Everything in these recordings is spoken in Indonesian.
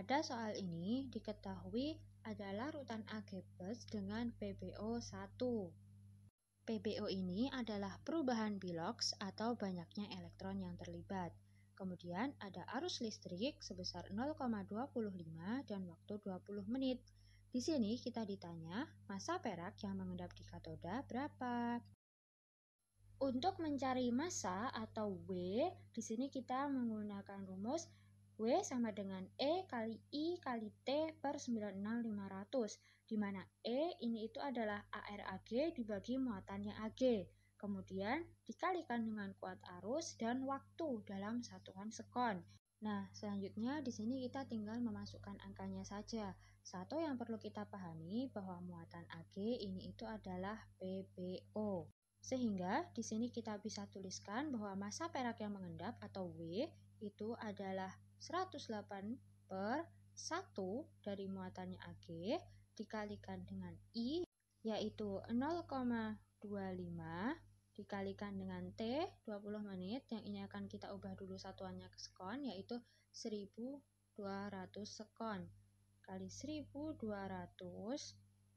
Pada soal ini diketahui adalah rutan algebras dengan PBO 1. PBO ini adalah perubahan biloks atau banyaknya elektron yang terlibat. Kemudian ada arus listrik sebesar 0,25 dan waktu 20 menit. Di sini kita ditanya massa perak yang mengendap di katoda berapa. Untuk mencari massa atau W, di sini kita menggunakan rumus W sama dengan E kali I kali T per 96500, di mana E ini itu adalah ARAG dibagi muatannya AG. Kemudian dikalikan dengan kuat arus dan waktu dalam satuan sekon. Nah, selanjutnya di sini kita tinggal memasukkan angkanya saja. Satu yang perlu kita pahami bahwa muatan AG ini itu adalah PBO. Sehingga di sini kita bisa tuliskan bahwa massa perak yang mengendap atau W itu adalah 108 per 1 dari muatannya AG dikalikan dengan I yaitu 0,25 dikalikan dengan T 20 menit yang ini akan kita ubah dulu satuannya ke sekon yaitu 1200 sekon kali 1200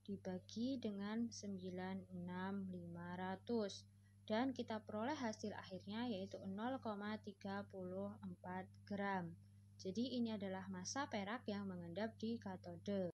dibagi dengan 96500 dan kita peroleh hasil akhirnya yaitu 0,34 gram. Jadi ini adalah masa perak yang mengendap di katode.